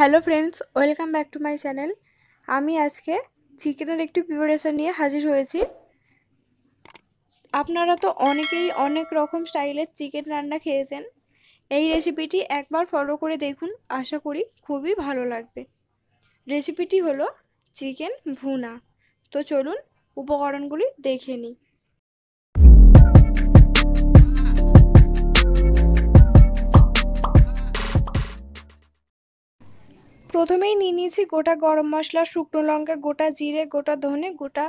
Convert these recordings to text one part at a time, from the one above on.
hello friends welcome back to my channel আমি আজকে চিকেনের একটি প্রিপারেশান নিয়ে হাজির হয়েছি আপনারা তো অনেকেই অনেক রকম স্টাইলের চিকেন রান্না খেয়েছেন এই রেসিপিটি একবার ফলো করে দেখুন আশা করি খুবই ভালো লাগবে রেসিপিটি হলো চিকেন ভুনা তো চলুন উপকরণগুলি দেখে নিই প্রথমেই নিয়ে নিয়েছি গোটা গরম মশলা শুকনো লঙ্কা গোটা জিরে গোটা ধনে গোটা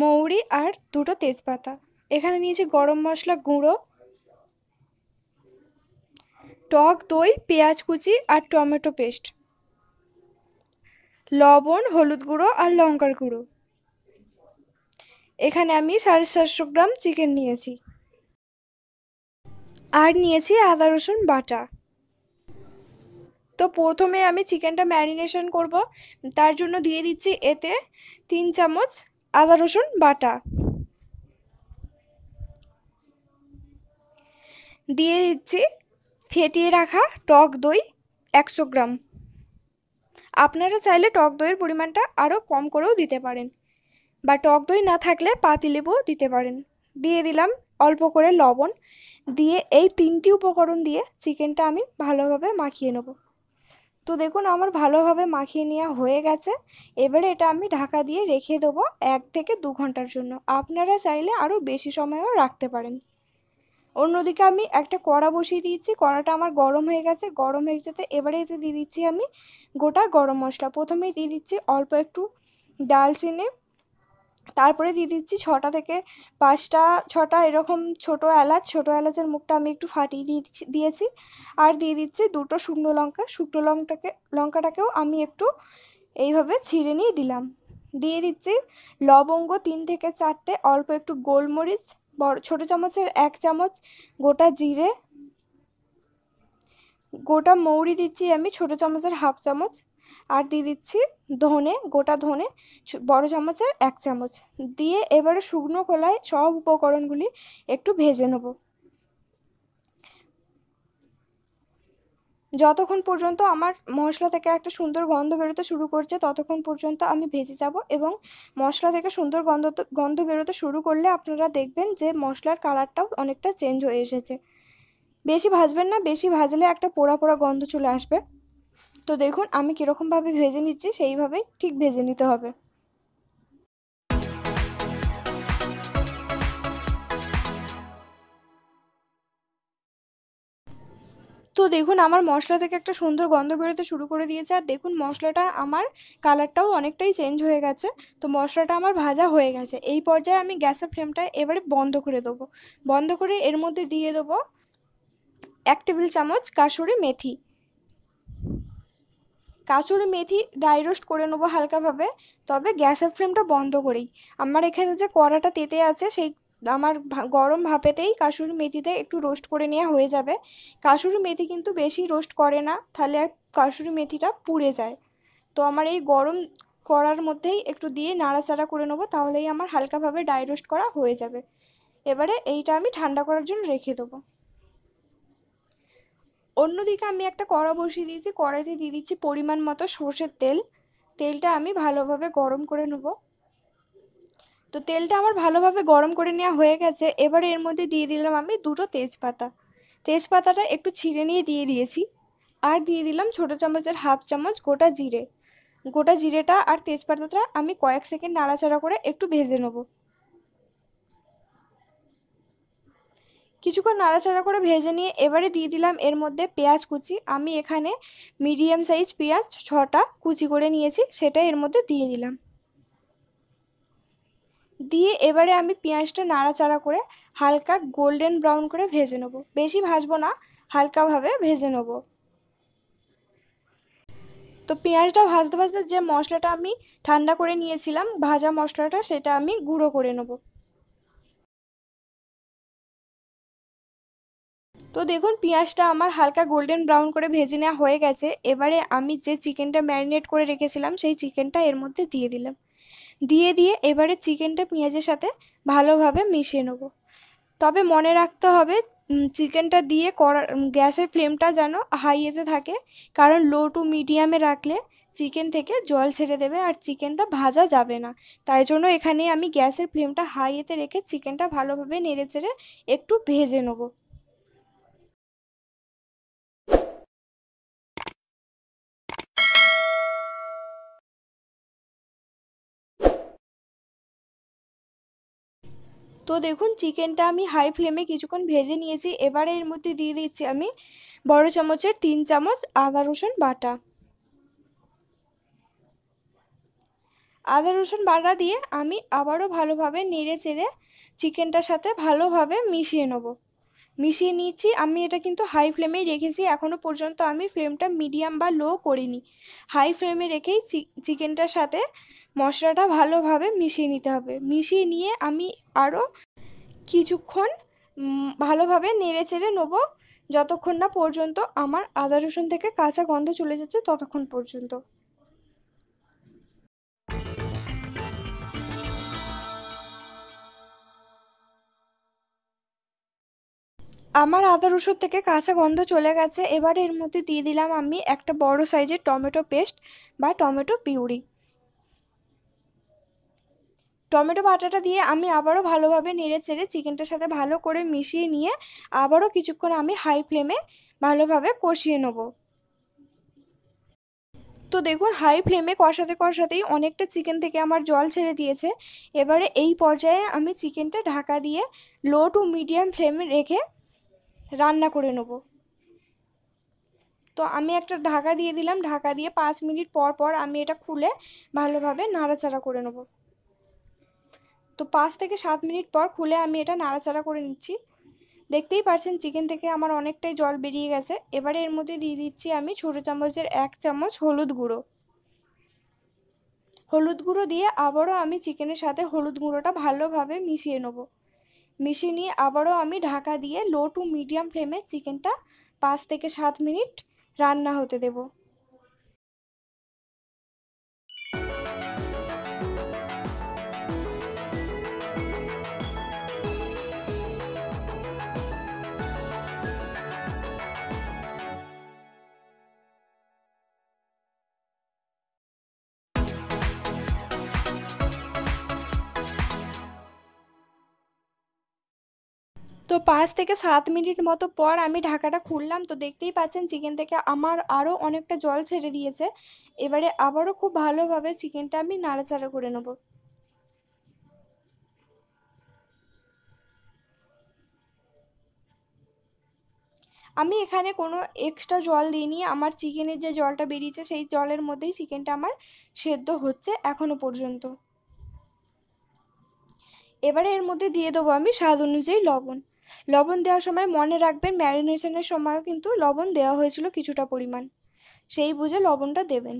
মৌরি আর দুটো তেজপাতা এখানে নিয়েছি গরম মশলা গুঁড়ো টক দই পেঁয়াজ কুচি আর টমেটো পেস্ট লবণ হলুদ গুঁড়ো আর লঙ্কার গুঁড়ো এখানে আমি সাড়ে চারশো গ্রাম চিকেন নিয়েছি আর নিয়েছি আদা রসুন বাটা তো প্রথমে আমি চিকেনটা ম্যারিনেশন করব তার জন্য দিয়ে দিচ্ছি এতে তিন চামচ আদা রসুন বাটা দিয়ে দিচ্ছি ফেটিয়ে রাখা টক দই একশো গ্রাম আপনারা চাইলে টক দইয়ের পরিমাণটা আরও কম করেও দিতে পারেন বা টক দই না থাকলে লেবু দিতে পারেন দিয়ে দিলাম অল্প করে লবণ দিয়ে এই তিনটি উপকরণ দিয়ে চিকেনটা আমি ভালোভাবে মাখিয়ে নেবো তো দেখুন আমার ভালোভাবে মাখিয়ে নেওয়া হয়ে গেছে এবারে এটা আমি ঢাকা দিয়ে রেখে দেবো এক থেকে দু ঘন্টার জন্য আপনারা চাইলে আরও বেশি সময়ও রাখতে পারেন অন্যদিকে আমি একটা কড়া বসিয়ে দিয়েছি কড়াটা আমার গরম হয়ে গেছে গরম হয়ে যেতে এবারে এতে দিয়ে দিচ্ছি আমি গোটা গরম মশলা প্রথমেই দিয়ে দিচ্ছি অল্প একটু ডালচিনি তারপরে দিয়ে দিচ্ছি ছটা থেকে পাঁচটা ছটা এরকম ছোট এলাচ ছোট এলাচের মুখটা আমি একটু ফাটিয়ে দিয়েছি দিয়েছি আর দিয়ে দিচ্ছি দুটো শুকনো লঙ্কা শুকনো লঙ্কাটাকে লঙ্কাটাকেও আমি একটু এইভাবে ছিঁড়ে নিয়ে দিলাম দিয়ে দিচ্ছি লবঙ্গ তিন থেকে চারটে অল্প একটু গোলমরিচ বড় ছোটো চামচের এক চামচ গোটা জিরে গোটা মৌরি দিচ্ছি আমি ছোটো চামচের হাফ চামচ আর দিয়ে দিচ্ছি ধনে গোটা ধনে বড় চামচের এক চামচ দিয়ে এবারে শুকনো খোলায় সব উপকরণগুলি একটু ভেজে নেব যতক্ষণ পর্যন্ত আমার মশলা থেকে একটা সুন্দর গন্ধ বেরোতে শুরু করছে ততক্ষণ পর্যন্ত আমি ভেজে যাব এবং মশলা থেকে সুন্দর গন্ধ গন্ধ বেরোতে শুরু করলে আপনারা দেখবেন যে মশলার কালারটাও অনেকটা চেঞ্জ হয়ে এসেছে বেশি ভাজবেন না বেশি ভাজলে একটা পোড়া পোড়া গন্ধ চলে আসবে তো দেখুন আমি কীরকমভাবে ভেজে নিচ্ছি সেইভাবে ঠিক ভেজে নিতে হবে তো দেখুন আমার মশলা থেকে একটা সুন্দর গন্ধ বেরোতে শুরু করে দিয়েছে আর দেখুন মশলাটা আমার কালারটাও অনেকটাই চেঞ্জ হয়ে গেছে তো মশলাটা আমার ভাজা হয়ে গেছে এই পর্যায়ে আমি গ্যাসের ফ্লেমটা এবারে বন্ধ করে দেবো বন্ধ করে এর মধ্যে দিয়ে দেবো এক টেবিল চামচ কাসুরি মেথি কাঁচুরি মেথি ডাই রোস্ট করে নেবো হালকাভাবে তবে গ্যাসের ফ্লেমটা বন্ধ করেই আমার এখানে যে কড়াটা তেতে আছে সেই আমার গরম ভাপেতেই কাশুরি মেথিটা একটু রোস্ট করে নেওয়া হয়ে যাবে কাশুরি মেথি কিন্তু বেশি রোস্ট করে না তাহলে কাশুরি মেথিটা পুড়ে যায় তো আমার এই গরম করার মধ্যেই একটু দিয়ে নাড়াচাড়া করে নেবো তাহলেই আমার হালকাভাবে ডাই রোস্ট করা হয়ে যাবে এবারে এইটা আমি ঠান্ডা করার জন্য রেখে দেবো অন্যদিকে আমি একটা কড়া বসিয়ে দিয়েছি কড়াইতে দিয়ে দিচ্ছি পরিমাণ মতো সর্ষের তেল তেলটা আমি ভালোভাবে গরম করে নেব তো তেলটা আমার ভালোভাবে গরম করে নেওয়া হয়ে গেছে এবার এর মধ্যে দিয়ে দিলাম আমি দুটো তেজপাতা তেজপাতাটা একটু ছিঁড়ে নিয়ে দিয়ে দিয়েছি আর দিয়ে দিলাম ছোটো চামচের হাফ চামচ গোটা জিরে গোটা জিরেটা আর তেজপাতাটা আমি কয়েক সেকেন্ড নাড়াচাড়া করে একটু ভেজে নেবো কিছুক্ষণ নাড়াচাড়া করে ভেজে নিয়ে এবারে দিয়ে দিলাম এর মধ্যে পেঁয়াজ কুচি আমি এখানে মিডিয়াম সাইজ পেঁয়াজ ছটা কুচি করে নিয়েছি সেটা এর মধ্যে দিয়ে দিলাম দিয়ে এবারে আমি পেঁয়াজটা নাড়াচাড়া করে হালকা গোল্ডেন ব্রাউন করে ভেজে নেব বেশি ভাজবো না হালকাভাবে ভেজে নেব তো পেঁয়াজটা ভাজতে ভাজতে যে মশলাটা আমি ঠান্ডা করে নিয়েছিলাম ভাজা মশলাটা সেটা আমি গুঁড়ো করে নেবো তো দেখুন পেঁয়াজটা আমার হালকা গোল্ডেন ব্রাউন করে ভেজে নেওয়া হয়ে গেছে এবারে আমি যে চিকেনটা ম্যারিনেট করে রেখেছিলাম সেই চিকেনটা এর মধ্যে দিয়ে দিলাম দিয়ে দিয়ে এবারে চিকেনটা পেঁয়াজের সাথে ভালোভাবে মিশিয়ে নেব তবে মনে রাখতে হবে চিকেনটা দিয়ে করা গ্যাসের ফ্লেমটা যেন হাইয়েতে থাকে কারণ লো টু মিডিয়ামে রাখলে চিকেন থেকে জল ছেড়ে দেবে আর চিকেনটা ভাজা যাবে না তাই জন্য এখানে আমি গ্যাসের ফ্লেমটা হাইয়েতে রেখে চিকেনটা ভালোভাবে নেড়ে চেড়ে একটু ভেজে নেবো তো দেখুন চিকেনটা আমি হাই ফ্লেমে কিছুক্ষণ ভেজে নিয়েছি এবারে এর মধ্যে দিয়ে দিচ্ছি আমি বড় চামচের তিন চামচ আদা রসুন বাটা আদা রসুন বাটা দিয়ে আমি আবারও ভালোভাবে নেড়ে চেড়ে চিকেনটার সাথে ভালোভাবে মিশিয়ে নেব মিশিয়ে নিচ্ছি আমি এটা কিন্তু হাই ফ্লেমেই রেখেছি এখনও পর্যন্ত আমি ফ্লেমটা মিডিয়াম বা লো করিনি হাই ফ্লেমে রেখেই চিকেনটার সাথে মশলাটা ভালোভাবে মিশিয়ে নিতে হবে মিশিয়ে নিয়ে আমি আরও কিছুক্ষণ ভালোভাবে নেড়ে চেড়ে নেবো যতক্ষণ না পর্যন্ত আমার আদা রসুন থেকে কাঁচা গন্ধ চলে যাচ্ছে ততক্ষণ পর্যন্ত আমার আদা রসুন থেকে কাঁচা গন্ধ চলে গেছে এবার এর মধ্যে দিয়ে দিলাম আমি একটা বড় সাইজের টমেটো পেস্ট বা টমেটো পিউরি টমেটো বাটাটা দিয়ে আমি আবারও ভালোভাবে নেড়ে চেড়ে চিকেনটার সাথে ভালো করে মিশিয়ে নিয়ে আবারও কিছুক্ষণ আমি হাই ফ্লেমে ভালোভাবে কষিয়ে নেব তো দেখুন হাই ফ্লেমে কষাতে কষাতেই অনেকটা চিকেন থেকে আমার জল ছেড়ে দিয়েছে এবারে এই পর্যায়ে আমি চিকেনটা ঢাকা দিয়ে লো টু মিডিয়াম ফ্লেমে রেখে রান্না করে নেব তো আমি একটা ঢাকা দিয়ে দিলাম ঢাকা দিয়ে পাঁচ মিনিট পর পর আমি এটা খুলে ভালোভাবে নাড়াচাড়া করে নেবো তো পাঁচ থেকে সাত মিনিট পর খুলে আমি এটা নাড়াচাড়া করে নিচ্ছি দেখতেই পারছেন চিকেন থেকে আমার অনেকটাই জল বেরিয়ে গেছে এবারে এর মধ্যে দিয়ে দিচ্ছি আমি ছোটো চামচের এক চামচ হলুদ গুঁড়ো হলুদ গুঁড়ো দিয়ে আবারও আমি চিকেনের সাথে হলুদ গুঁড়োটা ভালোভাবে মিশিয়ে নেব মিশিয়ে নিয়ে আবারও আমি ঢাকা দিয়ে লো টু মিডিয়াম ফ্লেমে চিকেনটা পাঁচ থেকে সাত মিনিট রান্না হতে দেবো তো পাঁচ থেকে সাত মিনিট মতো পর আমি ঢাকাটা খুললাম তো দেখতেই পাচ্ছেন চিকেন থেকে আমার আরও অনেকটা জল ছেড়ে দিয়েছে এবারে আবারও খুব ভালোভাবে চিকেনটা আমি নাড়াচাড়া করে নেবো আমি এখানে কোনো এক্সট্রা জল দিইনি আমার চিকেনের যে জলটা বেরিয়েছে সেই জলের মধ্যেই চিকেনটা আমার সেদ্ধ হচ্ছে এখনও পর্যন্ত এবারে এর মধ্যে দিয়ে দেবো আমি স্বাদ অনুযায়ী লবণ লবণ দেওয়ার সময় মনে রাখবেন ম্যারিনেশনের সময় কিন্তু লবণ দেওয়া হয়েছিল কিছুটা পরিমাণ সেই বুঝে লবণটা দেবেন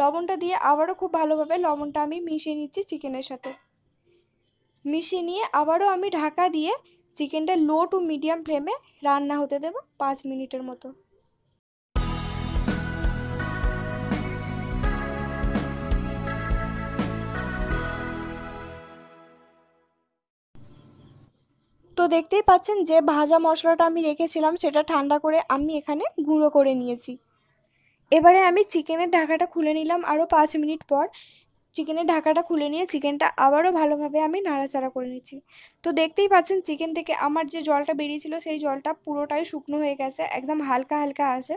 লবণটা দিয়ে আবারও খুব ভালোভাবে লবণটা আমি মিশিয়ে নিচ্ছি চিকেনের সাথে মিশিয়ে নিয়ে আবারও আমি ঢাকা দিয়ে চিকেনটা লো টু মিডিয়াম ফ্লেমে রান্না হতে দেবো পাঁচ মিনিটের মতো তো দেখতেই পাচ্ছেন যে ভাজা মশলাটা আমি রেখেছিলাম সেটা ঠান্ডা করে আমি এখানে গুঁড়ো করে নিয়েছি এবারে আমি চিকেনের ঢাকাটা খুলে নিলাম আরও পাঁচ মিনিট পর চিকেনের ঢাকাটা খুলে নিয়ে চিকেনটা আবারও ভালোভাবে আমি নাড়াচাড়া করে নিচ্ছি তো দেখতেই পাচ্ছেন চিকেন থেকে আমার যে জলটা বেরিয়েছিল সেই জলটা পুরোটাই শুকনো হয়ে গেছে একদম হালকা হালকা আছে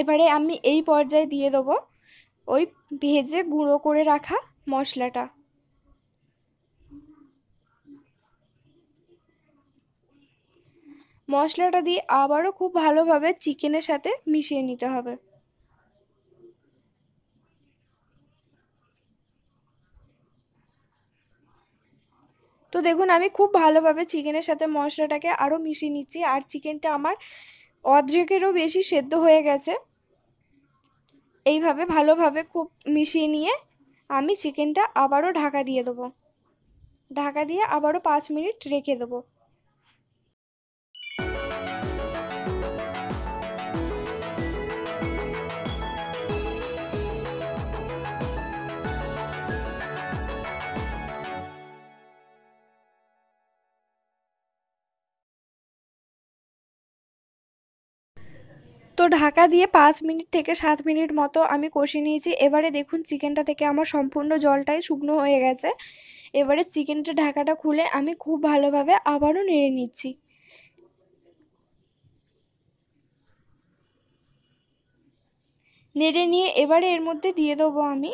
এবারে আমি এই পর্যায়ে দিয়ে দেবো ওই ভেজে গুঁড়ো করে রাখা মশলাটা মশলাটা দিয়ে আবারও খুব ভালোভাবে চিকেনের সাথে মিশিয়ে নিতে হবে তো দেখুন আমি খুব ভালোভাবে চিকেনের সাথে মশলাটাকে আরও মিশিয়ে নিচ্ছি আর চিকেনটা আমার অর্ধেকেরও বেশি সেদ্ধ হয়ে গেছে এইভাবে ভালোভাবে খুব মিশিয়ে নিয়ে আমি চিকেনটা আবারও ঢাকা দিয়ে দেবো ঢাকা দিয়ে আবারও পাঁচ মিনিট রেখে দেবো তো ঢাকা দিয়ে পাঁচ মিনিট থেকে সাত মিনিট মতো আমি কষে নিয়েছি এবারে দেখুন চিকেনটা থেকে আমার সম্পূর্ণ জলটাই শুকনো হয়ে গেছে এবারে চিকেনটা ঢাকাটা খুলে আমি খুব ভালোভাবে আবারও নেড়ে নিচ্ছি নেড়ে নিয়ে এবারে এর মধ্যে দিয়ে দেবো আমি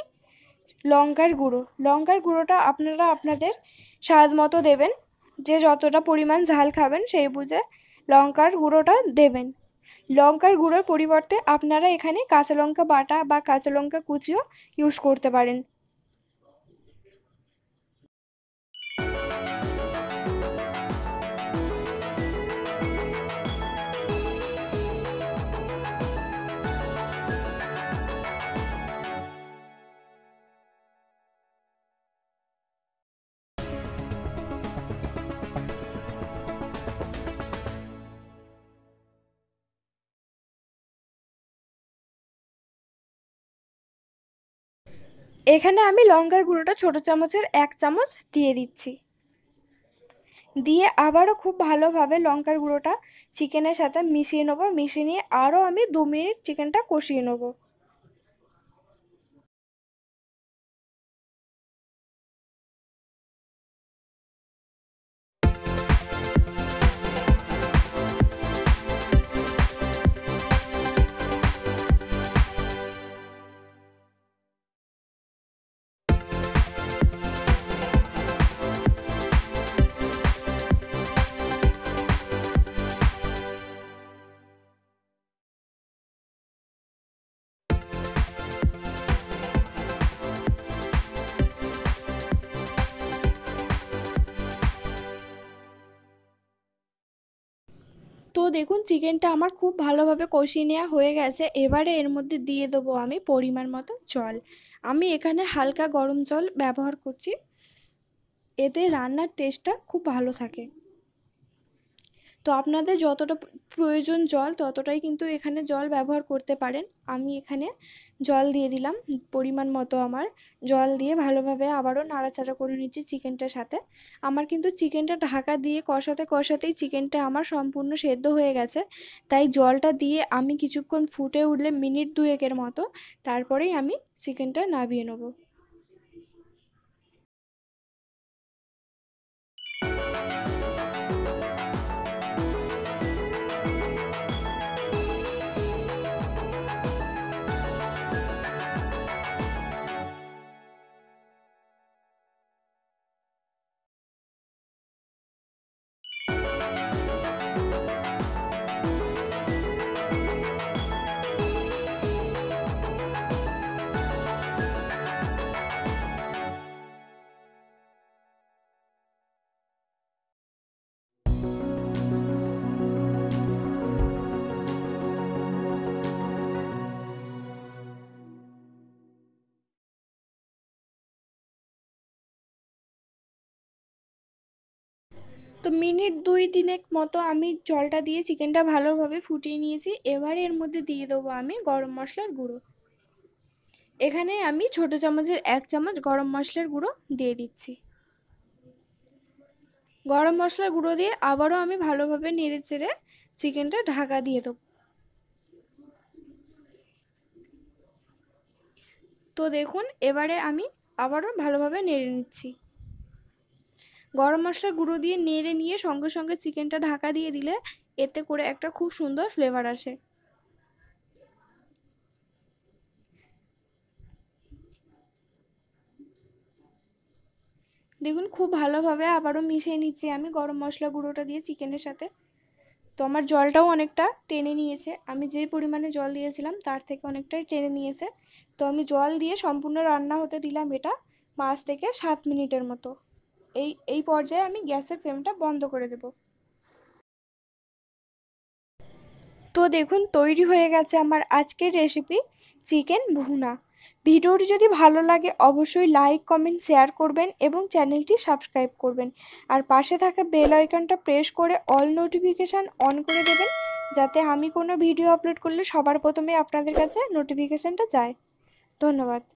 লঙ্কার গুঁড়ো লঙ্কার গুঁড়োটা আপনারা আপনাদের স্বাদ মতো দেবেন যে যতটা পরিমাণ ঝাল খাবেন সেই বুঝে লঙ্কার গুঁড়োটা দেবেন লঙ্কার গুঁড়োর পরিবর্তে আপনারা এখানে কাঁচা লঙ্কা বাটা বা কাঁচা লঙ্কা কুচিও ইউজ করতে পারেন এখানে আমি লঙ্কার গুঁড়োটা ছোট চামচের এক চামচ দিয়ে দিচ্ছি দিয়ে আবারও খুব ভালোভাবে লঙ্কার গুঁড়োটা চিকেনের সাথে মিশিয়ে নেবো মিশিয়ে নিয়ে আরও আমি দু মিনিট চিকেনটা কষিয়ে নেবো দেখুন চিকেনটা আমার খুব ভালোভাবে কষিয়ে নেওয়া হয়ে গেছে এবারে এর মধ্যে দিয়ে দেবো আমি পরিমাণ মতো জল আমি এখানে হালকা গরম জল ব্যবহার করছি এতে রান্নার টেস্টটা খুব ভালো থাকে তো আপনাদের যতটা প্রয়োজন জল ততটাই কিন্তু এখানে জল ব্যবহার করতে পারেন আমি এখানে জল দিয়ে দিলাম পরিমাণ মতো আমার জল দিয়ে ভালোভাবে আবারও নাড়াচাড়া করে নিচ্ছি চিকেনটার সাথে আমার কিন্তু চিকেনটা ঢাকা দিয়ে কষাতে কষাতেই চিকেনটা আমার সম্পূর্ণ সেদ্ধ হয়ে গেছে তাই জলটা দিয়ে আমি কিছুক্ষণ ফুটে উঠলে মিনিট দুয়েকের মতো তারপরেই আমি চিকেনটা নাবিয়ে নেবো তো মিনিট দুই দিনের মতো আমি জলটা দিয়ে চিকেনটা ভালোভাবে ফুটিয়ে নিয়েছি এবার এর মধ্যে দিয়ে দেবো আমি গরম মশলার গুঁড়ো এখানে আমি ছোট চামচের এক চামচ গরম মশলার গুঁড়ো দিয়ে দিচ্ছি গরম মশলার গুঁড়ো দিয়ে আবারও আমি ভালোভাবে নেড়ে চেড়ে চিকেনটা ঢাকা দিয়ে দেবো তো দেখুন এবারে আমি আবারও ভালোভাবে নেড়ে নিচ্ছি গরম মশলা গুঁড়ো দিয়ে নেড়ে নিয়ে সঙ্গে সঙ্গে চিকেনটা ঢাকা দিয়ে দিলে এতে করে একটা খুব সুন্দর ফ্লেভার আসে দেখুন খুব ভালোভাবে আবারও মিশিয়ে নিচ্ছি আমি গরম মশলা গুঁড়োটা দিয়ে চিকেনের সাথে তো আমার জলটাও অনেকটা টেনে নিয়েছে আমি যে পরিমাণে জল দিয়েছিলাম তার থেকে অনেকটাই টেনে নিয়েছে তো আমি জল দিয়ে সম্পূর্ণ রান্না হতে দিলাম এটা পাঁচ থেকে সাত মিনিটের মতো এই এই পর্যায়ে আমি গ্যাসের ফ্লেমটা বন্ধ করে দেব তো দেখুন তৈরি হয়ে গেছে আমার আজকের রেসিপি চিকেন ভুনা ভিডিওটি যদি ভালো লাগে অবশ্যই লাইক কমেন্ট শেয়ার করবেন এবং চ্যানেলটি সাবস্ক্রাইব করবেন আর পাশে থাকা বেল আইকনটা প্রেস করে অল নোটিফিকেশান অন করে দেবেন যাতে আমি কোনো ভিডিও আপলোড করলে সবার প্রথমে আপনাদের কাছে নোটিফিকেশানটা যায় ধন্যবাদ